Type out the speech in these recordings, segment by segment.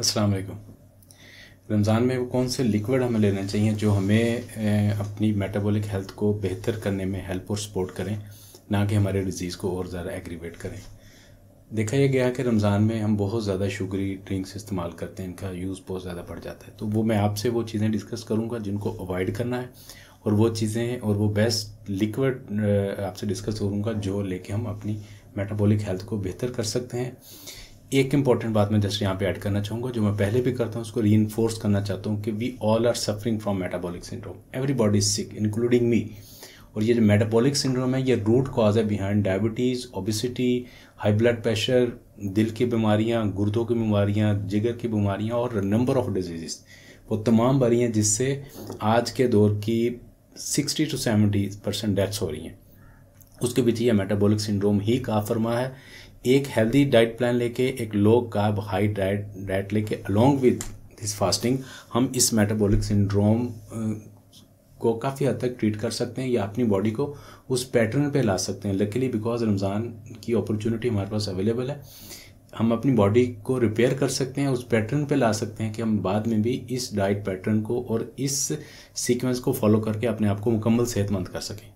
अस्सलाम वालेकुम रमज़ान में वो कौन से लिक्विड हमें लेना चाहिए जो हमें अपनी मेटाबॉलिक हेल्थ को बेहतर करने में हेल्प और सपोर्ट करें ना कि हमारे डिज़ीज़ को और ज़्यादा एग्रीवेट करें देखा यह गया कि रमज़ान में हम बहुत ज़्यादा शुगरी ड्रिंक्स इस्तेमाल करते हैं इनका यूज़ बहुत ज़्यादा बढ़ जाता है तो वो मैं आपसे वो चीज़ें डिस्कस करूँगा जिनको अवॉइड करना है और वो चीज़ें और वो बेस्ट लिक्विड आपसे डिस्कस करूँगा जो लेके हम अपनी मेटाबॉलिक हेल्थ को बेहतर कर सकते हैं एक इम्पॉर्टेंट बात मैं जस्ट यहाँ पे ऐड करना चाहूँगा जो मैं पहले भी करता हूँ उसको री करना चाहता हूँ कि we all are suffering from metabolic syndrome everybody is sick including me और ये जो मेटाबॉलिक सिंड्रोम है ये रूट कॉज है behind diabetes obesity high blood pressure दिल की बीमारियाँ गुर्दों की बीमारियाँ जिगर की बीमारियाँ और नंबर ऑफ डिजीज़ वो तमाम हैं जिससे आज के दौर की sixty to seventy percent deaths हो रही हैं उसके पीछे यह मेटाबॉलिक सिंड्रोम ही का फरमा है एक हेल्दी डाइट प्लान लेके एक low carb high diet diet लेके अलोंग विद दिस फास्टिंग हम इस मेटाबॉलिक सिंड्रोम को काफ़ी हद तक ट्रीट कर सकते हैं या अपनी बॉडी को उस पैटर्न पे ला सकते हैं लकीली बिकॉज रमज़ान की अपॉर्चुनिटी हमारे पास अवेलेबल है हम अपनी बॉडी को रिपेयर कर सकते हैं उस पैटर्न पे ला सकते हैं कि हम बाद में भी इस डाइट पैटर्न को और इस सीक्वेंस को फॉलो करके अपने आप को मुकम्मल सेहतमंद कर सकें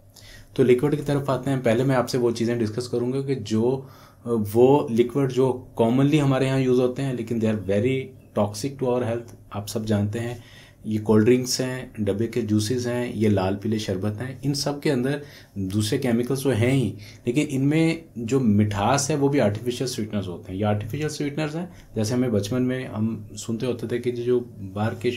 तो लिक्विड की तरफ आते हैं पहले मैं आपसे वो चीज़ें डिस्कस करूँगा कि जो वो लिक्विड जो कॉमनली हमारे यहाँ यूज़ होते हैं लेकिन they are very toxic to our health आप सब जानते हैं ये कोल्ड ड्रिंक्स हैं डब्बे के जूसेस हैं ये लाल पीले शरबत हैं इन सब के अंदर दूसरे केमिकल्स तो हैं ही लेकिन इनमें जो मिठास है वो भी आर्टिफिशियल स्वीटनर्स होते हैं ये आर्टिफिशियल स्वीटनर्स हैं जैसे हमें बचपन में हम सुनते होते थे कि जो बाहर के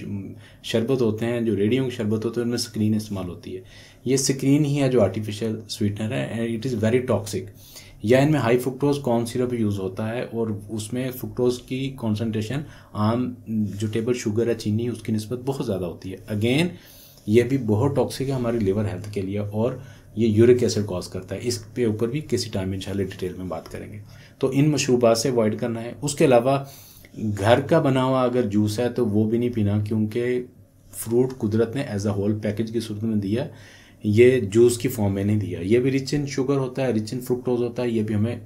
शरबत होते हैं जो रेडियो के शरबत होते हैं उनमें स्क्रीन इस्तेमाल होती है ये स्क्रीन ही है जो आर्टिफिशियल स्वीटनर है and it is very toxic या इनमें high fructose corn syrup use होता है और उसमें फ्रुक्टोज की कॉन्सेंट्रेशन आम जो टेबल शुगर है चीनी उसकी नस्बत बहुत ज़्यादा होती है अगेन ये भी बहुत टॉक्सिक है हमारी लिवर हेल्थ के लिए और ये यूरिक एसिड कॉज करता है इसके ऊपर भी किसी टाइम इंशाल्लाह डिटेल में बात करेंगे तो इन मशरूबात से अवॉइड करना है उसके अलावा घर का बना हुआ अगर जूस है तो वो भी नहीं पीना क्योंकि फ्रूट कुदरत ने एज अ होल पैकेज की सूरत में दिया है ये जूस की फॉर्म में नहीं दिया ये भी रिच इन शुगर होता है रिच इन फ्रुक्टोज होता है ये भी हमें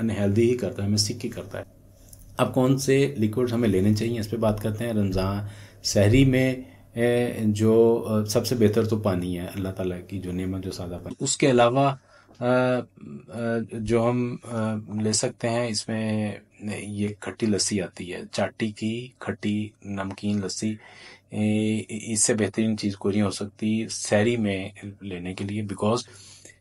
अनहेल्दी ही करता है हमें सिक ही करता है अब कौन से लिक्विड्स हमें लेने चाहिए इस पर बात करते हैं रमज़ान शहरी में जो सबसे बेहतर तो पानी है अल्लाह ताला की जो नियमत जो सादा पानी उसके अलावा जो हम ले सकते हैं इसमें ये खट्टी लस्सी आती है चाटी की खट्टी नमकीन लस्सी इससे बेहतरीन चीज़ को नहीं हो सकती सैरी में लेने के लिए बिकॉज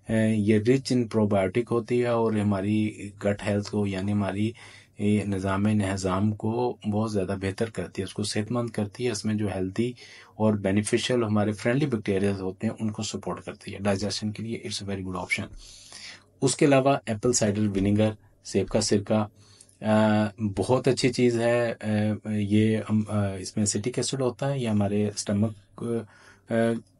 ये रिच इन प्रोबायोटिक होती है और हमारी गट हेल्थ को यानी हमारी निज़ाम नज़ाम को बहुत ज़्यादा बेहतर करती है उसको सेहतमंद करती है इसमें जो हेल्थी और बेनिफिशियल हमारे फ्रेंडली बैक्टीरियाज होते हैं उनको सपोर्ट करती है डाइजेशन के लिए it's a very good option उसके अलावा एप्पल साइडर विनीगर सेब का सिरका बहुत अच्छी चीज़ है ये हम इसमें सिटिक एसिड होता है ये हमारे स्टमक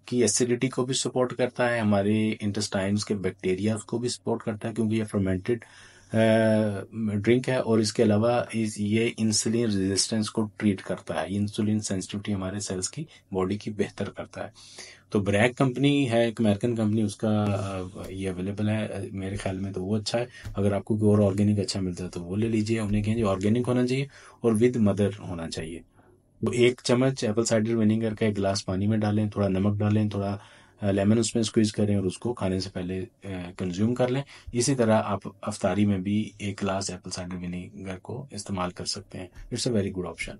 की एसिडिटी को भी सपोर्ट करता है हमारे इंटेस्टाइन के बैक्टीरिया को भी सपोर्ट करता है क्योंकि ये फर्मेंटेड ड्रिंक है और इसके अलावा इस ये इंसुलिन रेजिस्टेंस को ट्रीट करता है इंसुलिन सेंसिटिविटी हमारे सेल्स की बॉडी की बेहतर करता है तो ब्रैक कंपनी है एक अमेरिकन कंपनी उसका ये अवेलेबल है मेरे ख्याल में तो वो अच्छा है अगर आपको कोई और ऑर्गेनिक अच्छा मिलता है तो वो ले लीजिए उन्हें कहें ऑर्गेनिक होना चाहिए और विद मदर होना चाहिए तो एक चम्मच एप्पल साइडर विनेगर का एक गिलास पानी में डालें थोड़ा नमक डालें थोड़ा लेमन उसमें स्क्वीज करें और उसको खाने से पहले कंज्यूम कर लें इसी तरह आप अफ्तारी में भी एक ग्लास एप्पल साइडर विनीगर को इस्तेमाल कर सकते हैं it's a very good option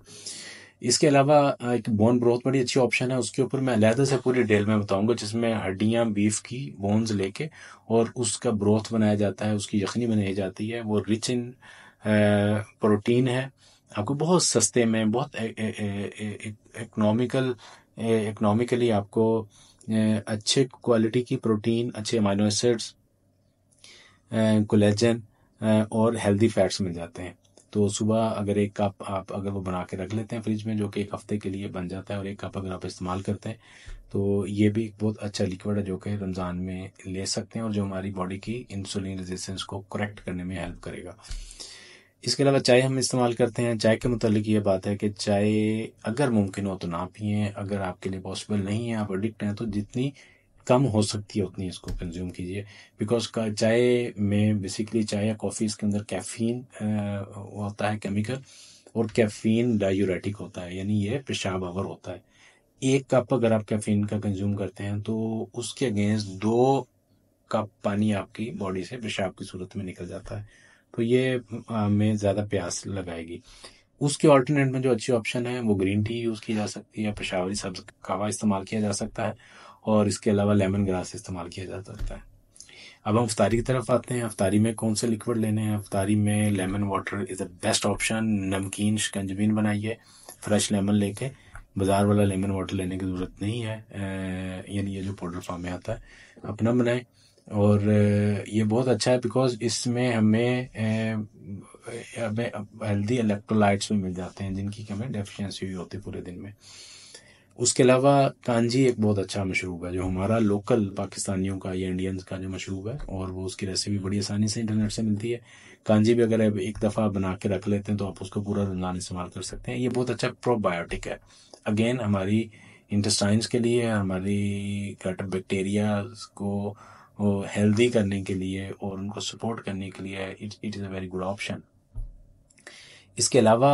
इसके अलावा एक बोन ब्रोथ बड़ी अच्छी ऑप्शन है उसके ऊपर मैं अलहदा से पूरी डिटेल में बताऊंगा जिसमें हड्डियां बीफ की बोन्स लेके और उसका ब्रोथ बनाया जाता है उसकी यखनी बनाई जाती है वो रिच इन प्रोटीन है आपको बहुत सस्ते में बहुत इकोनॉमिकल इकोनॉमिकली आपको अच्छे क्वालिटी की प्रोटीन अच्छे अमाइनो एसिड्स कोलेजन और हेल्दी फैट्स मिल जाते हैं तो सुबह अगर एक कप आप अगर वो बना के रख लेते हैं फ्रिज में जो कि एक हफ्ते के लिए बन जाता है और एक कप अगर आप इस्तेमाल करते हैं तो ये भी एक बहुत अच्छा लिक्विड है जो कि रमज़ान में ले सकते हैं और जो हमारी बॉडी की इंसुलिन रेजिस्टेंस को करेक्ट करने में हेल्प करेगा इसके अलावा चाय हम इस्तेमाल करते हैं चाय के मतलब ये बात है कि चाय अगर मुमकिन हो तो ना पिए अगर आपके लिए पॉसिबल नहीं है आप अडिक्ट हैं तो जितनी कम हो सकती है उतनी इसको कंज्यूम कीजिए बिकॉज चाय में बेसिकली चाय या कॉफ़ी इसके अंदर कैफीन होता है केमिकल और कैफीन डायूरेटिक होता है यानी ये पेशाब अवर होता है एक कप अगर आप कैफीन का कंज्यूम करते हैं तो उसके अगेंस्ट दो कप पानी आपकी बॉडी से पेशाब की सूरत में निकल जाता है तो ये हमें ज़्यादा प्यास लगाएगी उसके ऑल्टरनेट में जो अच्छी ऑप्शन है वो ग्रीन टी यूज़ की जा सकती है पेशावरी सब्ज कावा इस्तेमाल किया जा सकता है और इसके अलावा लेमन ग्रास इस्तेमाल किया जा सकता है अब हम अफ्तारी की तरफ आते हैं अफ्तारी में कौन से लिक्विड लेने हैं अफ्तारी में lemon water is the best option नमकीन शिकंजबीन बनाइए फ्रेश लेमन लेके बाज़ार वाला लेमन वाटर लेने की ज़रूरत नहीं है यानी ये जो पाउडर फॉर्म में आता है अपना बनाएं और ये बहुत अच्छा है बिकॉज इसमें हमें हमें हेल्दी इलेक्ट्रोलाइट्स भी मिल जाते हैं जिनकी हमें डेफिशिएंसी हुई होती है पूरे दिन में उसके अलावा कांजी एक बहुत अच्छा मशरूब है जो हमारा लोकल पाकिस्तानियों का या इंडियंस का जो मशरूब है और वो उसकी रेसिपी बड़ी आसानी से इंटरनेट से मिलती है कांजी भी अगर एक दफ़ा बना के रख लेते हैं तो आप उसको पूरा रमजान इस्तेमाल कर सकते हैं ये बहुत अच्छा प्रोबायोटिक है अगेन हमारी इंटेस्टाइन्स के लिए हमारी गट बैक्टीरिया को वो हेल्दी करने के लिए और उनको सपोर्ट करने के लिए it it is a very good option इसके अलावा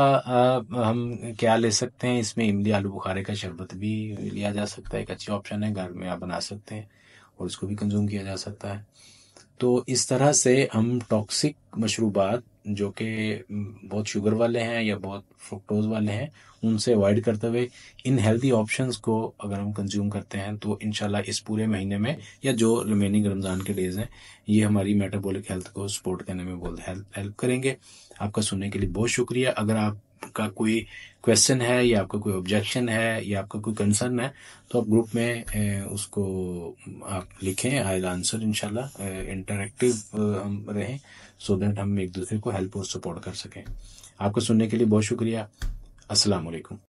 हम क्या ले सकते हैं इसमें इमली आलू बुखारे का शरबत भी लिया जा सकता है एक अच्छी ऑप्शन है घर में आप बना सकते हैं और इसको भी कंज्यूम किया जा सकता है तो इस तरह से हम टॉक्सिक मशरूबात जो कि बहुत शुगर वाले हैं या बहुत फ्रुक्टोज वाले हैं उनसे अवॉइड करते हुए इन हेल्दी ऑप्शंस को अगर हम कंज्यूम करते हैं तो इनशाला इस पूरे महीने में या जो रिमेनिंग रमज़ान के डेज हैं ये हमारी मेटाबॉलिक हेल्थ को सपोर्ट करने में बहुत हेल्प हेल्प करेंगे आपका सुनने के लिए बहुत शुक्रिया अगर आप का कोई क्वेश्चन है या आपका कोई ऑब्जेक्शन है या आपका कोई कंसर्न है तो आप ग्रुप में उसको आप लिखें आई आंसर इनशाला इंटरेक्टिव रहें सो दैट हम एक दूसरे को हेल्प और सपोर्ट कर सकें आपको सुनने के लिए बहुत शुक्रिया असलकुम